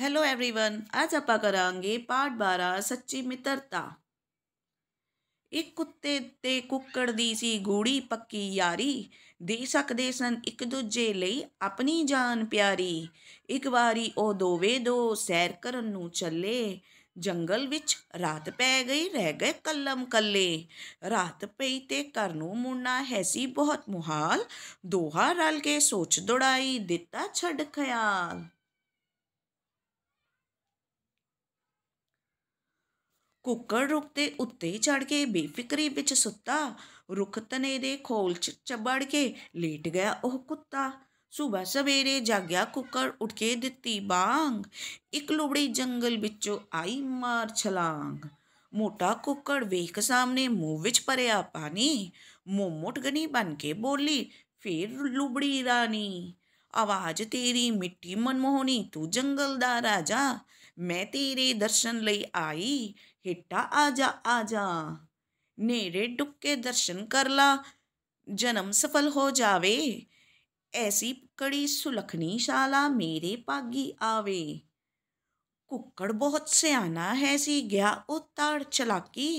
hello everyone ਅੱਜ ਆਪਾਂ ਕਰਾਂਗੇ ਪਾਠ 12 ਸੱਚੀ ਮਿੱਤਰਤਾ ਇੱਕ ਕੁੱਤੇ ਤੇ ਕੁੱਕੜ ਦੀ ਸੀ ਗੂੜੀ ਪੱਕੀ ਯਾਰੀ ਦੇ ਸਕਦੇ ਸਨ ਇੱਕ ਦੂਜੇ ਲਈ ਆਪਣੀ ਜਾਨ ਪਿਆਰੀ ਇੱਕ ਵਾਰੀ ਉਹ ਦੋਵੇਂ ਦੋ ਸੈਰ ਕਰਨ ਨੂੰ ਚੱਲੇ ਜੰਗਲ ਵਿੱਚ ਰਾਤ ਪੈ ਗਈ ਰਹਿ ਗਏ ਕਲਮ ਕੱਲੇ ਰਾਤ ਪਈ ਤੇ ਘਰ ਨੂੰ ਮੁੰਨਾ ਹੈ ਸੀ ਬਹੁਤ ਮੁਹਾਲ ਦੋਹਾ ਰਲ ਕੇ ਸੋਚ ਦੁੜਾਈ ਦਿੱਤਾ ਛੱਡ ਖਿਆਲ ਕੁੱਕੜ ਰੁੱਖ ਦੇ ਉੱਤੇ ਚੜ ਕੇ ਬੇਫਿਕਰੀ ਵਿੱਚ ਸੁੱਤਾ ਰੁੱਖ ਤਨੇ ਦੇ ਖੋਲ 'ਚ ਚਬੜ ਕੇ ਲੇਟ ਗਿਆ ਉਹ ਕੁੱਤਾ ਸੁਬਾ ਸਵੇਰੇ ਜਾਗਿਆ ਕੁੱਕੜ ਉੱਠ ਕੇ ਦਿੱਤੀ ਬਾਂਗ ਇੱਕ ਲੁਬੜੀ ਜੰਗਲ ਵਿੱਚੋਂ ਆਈ ਮਾਰ ਛਲਾਂਗ ਮੋਟਾ ਕੁੱਕੜ ਵੇਖ ਸਾਹਮਣੇ ਮੂੰਹ ਵਿੱਚ ਭਰਿਆ ਪਾਣੀ ਮੋਮੋਟ ਗਣੀ ਬਣ ਕੇ ਬੋਲੀ ਫੇਰ ਲੁਬੜੀ ਰਾਣੀ ਆਵਾਜ਼ ਤੇਰੀ ਮਿੱਟੀ ਮਨਮੋਹਣੀ ਤੂੰ ਜੰਗਲ ਦਾ ਰਾਜਾ ਮੈਂ ਤੇਰੇ ਦਰਸ਼ਨ ਲਈ ਆਈ जा आजा आजा नेड़े के दर्शन कर ला जन्म सफल हो जावे ऐसी कड़ी सुलखनी शाला मेरे पागी आवे कुक्कड़ बहुत सयाना है सी गया उतार चलाकी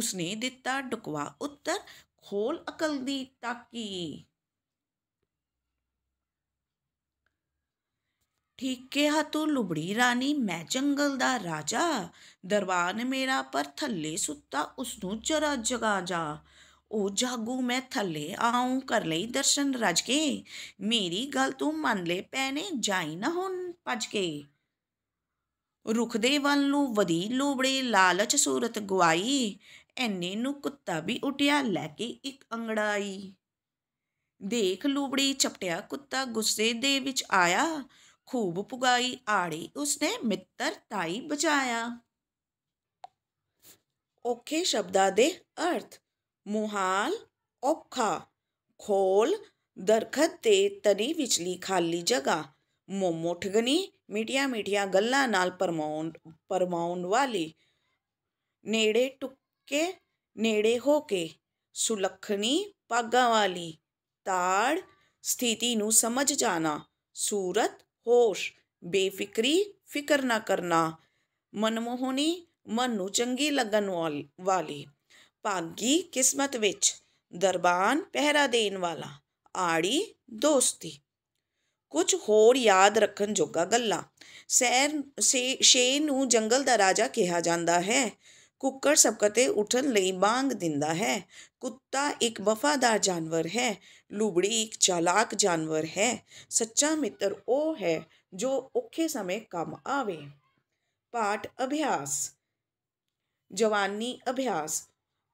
उसने दिता डुकवा उत्तर खोल अकल दी ताकी ਠੀਕ ਕਿਹਾ ਤੂੰ ਲੁਬੜੀ ਰਾਣੀ ਮੈਂ ਜੰਗਲ ਦਾ ਰਾਜਾ ਦਰਬਾਰ ਮੇਰਾ ਪਰ ਥੱਲੇ ਸੁੱਤਾ ਉਸ ਨੂੰ ਜਰਾ ਜਗਾ ਜਾ ਉਹ ਜਾਗੂ ਮੈਂ ਥੱਲੇ ਆਉਂ ਕਰ ਲਈ ਦਰਸ਼ਨ ਰਜ ਕੇ ਮੇਰੀ ਗੱਲ ਤੂੰ ਮੰਨ ਲੈ ਪੈਨੇ ਜਾਈ ਨਾ ਹੁਣ ਭੱਜ ਕੇ ਰੁਖ ਦੇ ਵੱਲ ਨੂੰ ਵਧੀ ਲੋਬੜੇ ਲਾਲਚ ਸੂਰਤ ਗਵਾਈ ਐਨੇ ਨੂੰ ਕੁੱਤਾ ਵੀ ਉਟਿਆ ਲੈ ਕੇ ਇੱਕ ਅੰਗੜਾਈ ਦੇਖ ਲੋਬੜੀ ਚਪਟਿਆ ਕੁੱਤਾ ਗੁੱਸੇ ਦੇ ਵਿੱਚ ਆਇਆ ਖੂਬ ਪੁਗਾਈ ਆੜੀ ਉਸਨੇ ਮਿੱਤਰ ਤਾਈ ਬਚਾਇਆ ਔਖੇ ਸ਼ਬਦਾਂ ਦੇ ਅਰਥ ਮੁਹਾਲ ਔਖਾ ਖੋਲ ਦਰਖਤ ਤੇ ਤਨੀ ਵਿਚਲੀ ਖਾਲੀ ਜਗ੍ਹਾ ਮੋਮੋ ਠਗਣੀ ਮਿੱਠੀਆਂ ਮਿੱਠੀਆਂ ਗੱਲਾਂ ਨਾਲ ਪਰਮਾਉਣ ਪਰਮਾਉਣ ਵਾਲੀ ਨੇੜੇ ਟੁੱਕੇ ਨੇੜੇ ਹੋ ਕੇ ਸੁਲਖਣੀ ਪਾਗਾ ਵਾਲੀ ਤਾੜ ਸਥਿਤੀ ਨੂੰ ਸਮਝ ਜਾਣਾ ਸੂਰਤ ਹੋਸ਼ ਬੇਫਿਕਰੀ ਫਿਕਰ ਨਾ ਕਰਨਾ ਮਨਮੋਹਣੀ ਮਨ ਨੂੰ ਚੰਗੀ ਲੱਗਣ ਵਾਲੀ ਭਾਗੀ ਕਿਸਮਤ ਵਿੱਚ ਦਰਬਾਨ ਪਹਿਰਾ ਦੇਣ ਵਾਲਾ ਆੜੀ ਦੋਸਤੀ ਕੁਝ ਹੋਰ ਯਾਦ ਰੱਖਣ ਜੋਗਾ ਗੱਲਾਂ ਸੈਰ ਸ਼ੇ ਨੂੰ ਜੰਗਲ ਦਾ ਰਾਜਾ ਕਿਹਾ ਜਾਂਦਾ ਹੈ ਕੁੱਕੜ ਸਬਕਤੇ ਉੱਠਣ ਲਈ ਬਾਂਗ ਦਿੰਦਾ ਹੈ ਕੁੱਤਾ ਇੱਕ ਵਫਾਦਾਰ ਜਾਨਵਰ ਹੈ ਲੂਬੜੀ ਇੱਕ ਚਾਲਾਕ ਜਾਨਵਰ ਹੈ ਸੱਚਾ ਮਿੱਤਰ ਉਹ ਹੈ ਜੋ ਔਖੇ ਸਮੇਂ ਕੰਮ ਆਵੇ ਪਾਠ ਅਭਿਆਸ ਜਵਾਨੀ ਅਭਿਆਸ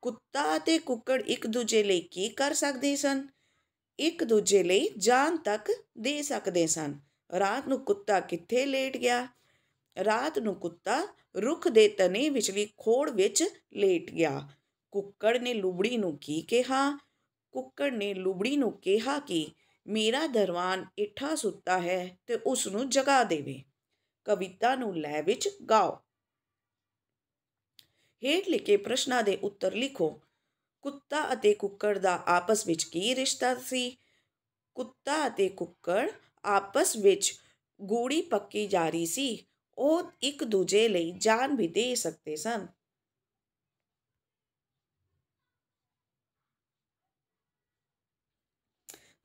ਕੁੱਤਾ ਤੇ ਕੁੱਕੜ ਇੱਕ ਦੂਜੇ ਲਈ ਕੀ ਕਰ ਸਕਦੇ ਸਨ ਇੱਕ ਦੂਜੇ ਲਈ ਜਾਨ ਤੱਕ ਦੇ ਸਕਦੇ ਸਨ ਰਾਤ ਨੂੰ ਕੁੱਤਾ ਕਿੱਥੇ ਲੇਟ ਗਿਆ ਰਾਤ ਨੂੰ ਕੁੱਤਾ ਰੁੱਖ ਦੇ ਤਨੇ ਵਿਚਲੀ ਖੋੜ ਵਿੱਚ ਲੇਟ ਗਿਆ ਕੁੱਕੜ ਨੇ ਲੁਬੜੀ ਨੂੰ ਕੀ ਕਿਹਾ ਕੁੱਕੜ ਨੇ ਲੁਬੜੀ ਨੂੰ ਕਿਹਾ ਕਿ ਮੇਰਾ ਦਰਵਾਨ ਇੱਠਾ ਸੁੱਤਾ ਹੈ ਤੇ ਉਸ ਨੂੰ ਜਗਾ ਦੇਵੇ ਕਵਿਤਾ ਨੂੰ ਲੈ ਵਿੱਚ ਗਾਓ ਹੇਠ ਲਿਖੇ ਪ੍ਰਸ਼ਨਾਂ ਦੇ ਉੱਤਰ ਲਿਖੋ ਕੁੱਤਾ ਅਤੇ ਕੁੱਕੜ ਦਾ ਆਪਸ ਵਿੱਚ ਕੀ ਰਿਸ਼ਤਾ ਸੀ ਕੁੱਤਾ ਅਤੇ ਕੁੱਕੜ ਆਪਸ ਵਿੱਚ ਗੂੜੀ ਪੱਕੀ ਜਾਰੀ ਸੀ ਉਹ ਇੱਕ ਦੂਜੇ ਲਈ ਜਾਨ ਵੀ ਦੇ ਸਕਦੇ ਸਨ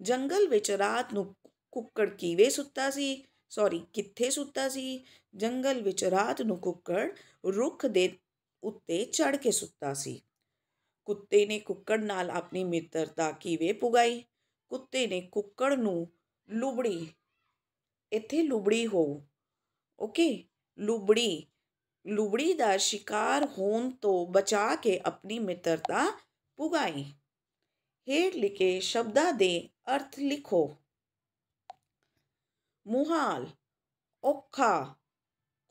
ਜੰਗਲ ਵਿੱਚ ਰਾਤ ਨੂੰ ਕੁੱਕੜ ਕਿਵੇਂ ਸੁੱਤਾ ਸੀ ਸੌਰੀ ਕਿੱਥੇ ਸੁੱਤਾ ਸੀ ਜੰਗਲ ਵਿੱਚ ਰਾਤ ਨੂੰ ਕੁੱਕੜ ਰੁੱਖ ਦੇ ਉੱਤੇ ਚੜ ਕੇ ਸੁੱਤਾ ਸੀ ਕੁੱਤੇ ਨੇ ਕੁੱਕੜ ਨਾਲ ਆਪਣੀ ਮਿੱਤਰਤਾ ਕਿਵੇਂ ਪੁਗਾਈ ਕੁੱਤੇ ਨੇ ਕੁੱਕੜ ਨੂੰ ਲੁਬੜੀ ਇੱਥੇ ਲੁਬੜੀ ਹੋਊ ਓਕੇ ਲੁਬੜੀ ਲੁਬੜੀ ਦਾ ਸ਼ਿਕਾਰ ਹੋਣ ਤੋਂ ਬਚਾ ਕੇ ਆਪਣੀ ਮਿੱਤਰਤਾ ਪੁਗਾਈ ਹੇਠ ਲਿਖੇ ਸ਼ਬਦਾਂ ਦੇ ਅਰਥ ਲਿਖੋ ਮੁਹਾਲ ਓਖਾ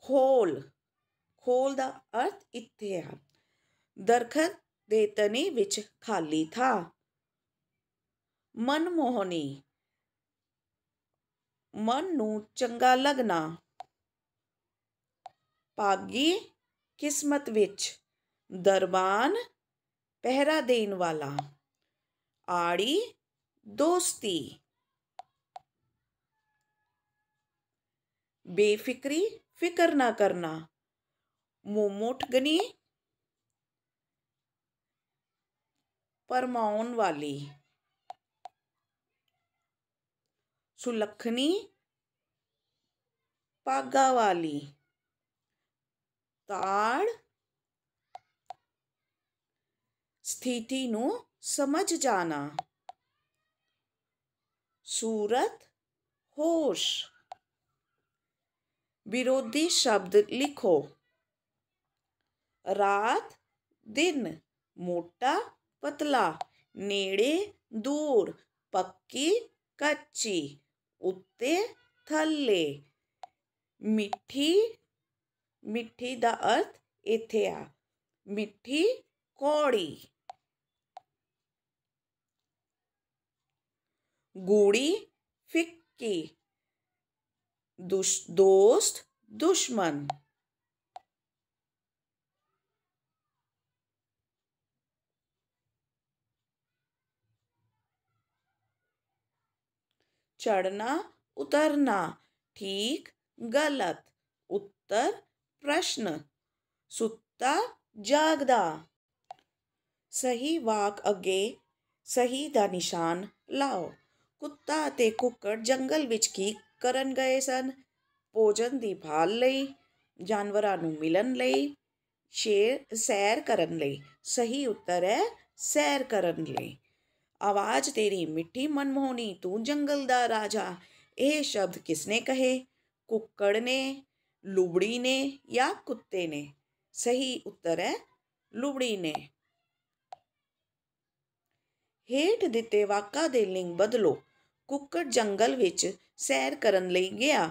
ਖੋਲ ਖੋਲ ਦਾ ਅਰਥ ਇੱਥੇ ਆ ਦਰਖਤ ਦੇ ਤਨੇ ਵਿੱਚ ਖਾਲੀ ਥਾ ਮਨਮੋਹਣੀ ਮਨ ਨੂੰ ਚੰਗਾ ਲੱਗਣਾ ਭਾਗੀ किस्मत ਵਿੱਚ ਦਰਬਾਨ ਪਹਿਰਾ ਦੇਣ ਵਾਲਾ ਆੜੀ ਦੋਸਤੀ बेफिक्री फिकर ना करना मोमोठगनी परमाउन वाली सुलखनी पागा वाली તાળ स्थिति समझ जाना सूरत होश विरोधी शब्द लिखो रात दिन मोटा पतला नेड़े दूर पक्की कच्ची उत्ते थल्ले मिठी मिठी का अर्थ इथे आ मिठी कौड़ी गूड़ी फिक्की दुश, दोस्त दुश्मन चढ़ना उतरना ठीक गलत उत्तर ਪ੍ਰਸ਼ਨ ਸੁੱਤਾ ਜਾਗਦਾ ਸਹੀ ਵਾਕ ਅੱਗੇ ਸਹੀ ਦਾ ਨਿਸ਼ਾਨ ਲਾਓ ਕੁੱਤਾ ਤੇ ਕੁੱਕੜ ਜੰਗਲ ਵਿੱਚ ਕੀ ਕਰਨ ਗਏ ਸਨ ਭੋਜਨ ਦੀ ਭਾਲ ਲਈ ਜਾਨਵਰਾਂ ਨੂੰ ਮਿਲਣ ਲਈ ਸ਼ੇਰ ਸੈਰ ਕਰਨ ਲਈ ਸਹੀ ਉੱਤਰ ਹੈ ਸੈਰ ਕਰਨ ਲਈ ਆਵਾਜ਼ ਤੇਰੀ ਮਿੱਠੀ ਮਨਮੋਹਣੀ ਤੂੰ ਜੰਗਲ ਦਾ ਰਾਜਾ ਇਹ ਸ਼ਬਦ ਕਿਸਨੇ ਕਹੇ ਕੁੱਕੜ ਨੇ ਲੂਬੜੀ ਨੇ ਜਾਂ ਕੁੱਤੇ ਨੇ ਸਹੀ ਉੱਤਰ ਹੈ ਲੂਬੜੀ ਨੇ ਹੇਠ ਦਿੱਤੇ ਵਾਕਾਂ ਦੇ ਲਿੰਗ ਬਦਲੋ ਕੁੱਕੜ ਜੰਗਲ ਵਿੱਚ ਸੈਰ ਕਰਨ ਲਈ ਗਿਆ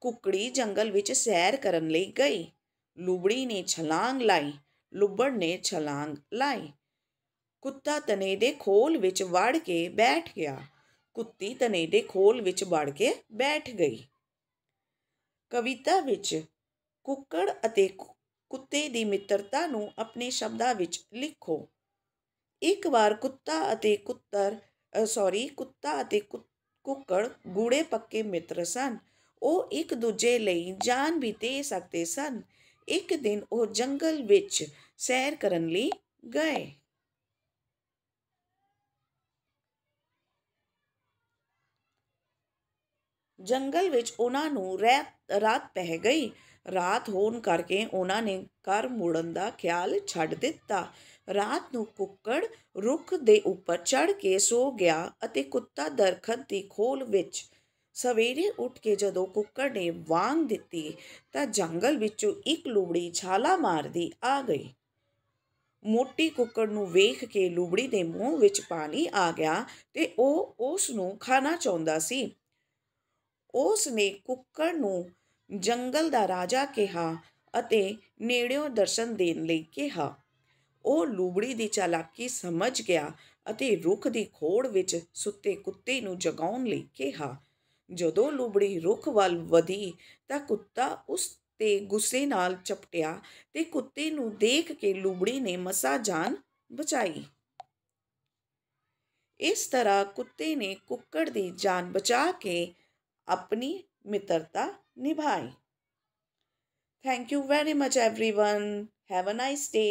ਕੁਕੜੀ ਜੰਗਲ ਵਿੱਚ ਸੈਰ ਕਰਨ ਲਈ ਗਈ ਲੂਬੜੀ ਨੇ ਛਲਾਂਗ ਲਾਈ ਲੁੱਬੜ ਨੇ ਛਲਾਂਗ ਲਾਈ ਕੁੱਤਾ ਤਨੇ ਦੇ ਖੋਲ ਵਿੱਚ ਵੜ ਕੇ ਬੈਠ ਗਿਆ ਕੁੱਤੀ ਤਨੇ ਦੇ ਖੋਲ ਵਿੱਚ ਵੜ ਕੇ ਬੈਠ ਗਈ ਕਵਿਤਾ ਵਿੱਚ ਕੁੱਕੜ ਅਤੇ ਕੁੱਤੇ ਦੀ ਮਿੱਤਰਤਾ ਨੂੰ ਆਪਣੇ ਸ਼ਬਦਾਂ ਵਿੱਚ ਲਿਖੋ ਇੱਕ ਵਾਰ ਕੁੱਤਾ ਅਤੇ ਕੁੱਤਰ ਸੌਰੀ ਕੁੱਤਾ ਅਤੇ ਕੁੱਕੜ ਗੂੜੇ ਪੱਕੇ ਮਿੱਤਰ ਸਨ ਉਹ ਇੱਕ ਦੂਜੇ ਲਈ ਜਾਨ ਵੀ ਦੇ ਸਕਦੇ ਸਨ ਇੱਕ ਦਿਨ ਉਹ ਜੰਗਲ ਵਿੱਚ ਸੈਰ ਕਰਨ ਲਈ ਗਏ ਜੰਗਲ ਵਿੱਚ ਉਹਨਾਂ ਨੂੰ ਰਾਤ ਪੈ ਗਈ ਰਾਤ ਹੋਣ ਕਰਕੇ ਉਹਨਾਂ ਨੇ ਘਰ ਮੁੜਨ ਦਾ ਖਿਆਲ ਛੱਡ ਦਿੱਤਾ ਰਾਤ ਨੂੰ ਕੁੱਕੜ ਰੁੱਖ ਦੇ ਉੱਪਰ ਚੜ ਕੇ ਸੋ ਗਿਆ ਅਤੇ ਕੁੱਤਾ ਦਰਖਤ ਦੀ ਖੋਲ ਵਿੱਚ ਸਵੇਰੇ ਉੱਠ ਕੇ ਜਦੋਂ ਕੁੱਕੜ ਨੇ ਵਾਂਗ ਦਿੱਤੀ ਤਾਂ ਜੰਗਲ ਵਿੱਚੋਂ ਇੱਕ ਲੂਬੜੀ ਛਾਲਾ ਮਾਰਦੀ ਆ ਗਈ ਮੋਟੀ ਕੁੱਕੜ ਨੂੰ ਵੇਖ ਕੇ ਲੂਬੜੀ ਦੇ ਮੂੰਹ ਵਿੱਚ ਪਾਣੀ ਆ ਗਿਆ ਤੇ ਉਹ ਉਸ ਨੂੰ ਖਾਣਾ ਚਾਹੁੰਦਾ ਸੀ ਉਸ ਨੇ ਕੁੱਕੜ ਨੂੰ ਜੰਗਲ ਦਾ ਰਾਜਾ ਕਿਹਾ ਅਤੇ ਨੇੜਿਓਂ ਦਰਸ਼ਨ ਦੇਣ ਲਈ ਕਿਹਾ ਉਹ ਲੂਬੜੀ ਦੀ ਚਾਲਾਕੀ ਸਮਝ ਗਿਆ ਅਤੇ ਰੁੱਖ ਦੀ ਖੋੜ ਵਿੱਚ ਸੁੱਤੇ ਕੁੱਤੇ ਨੂੰ ਜਗਾਉਣ ਲਈ ਕਿਹਾ ਜਦੋਂ ਲੂਬੜੀ ਰੁੱਖ ਵੱਲ ਵਧੀ ਤਾਂ ਕੁੱਤਾ ਉਸ ਤੇ ਗੁੱਸੇ ਨਾਲ ਚਪਟਿਆ ਤੇ ਕੁੱਤੇ ਨੂੰ ਦੇਖ ਕੇ ਲੂਬੜੀ ਨੇ ਮਸਾ ਜਾਨ ਬਚਾਈ ਇਸ ਤਰ੍ਹਾਂ ਕੁੱਤੇ ਨੇ ਕੁੱਕੜ ਦੀ ਜਾਨ ਬਚਾ ਕੇ अपनी मित्रता निभाएं thank you very much everyone have a nice day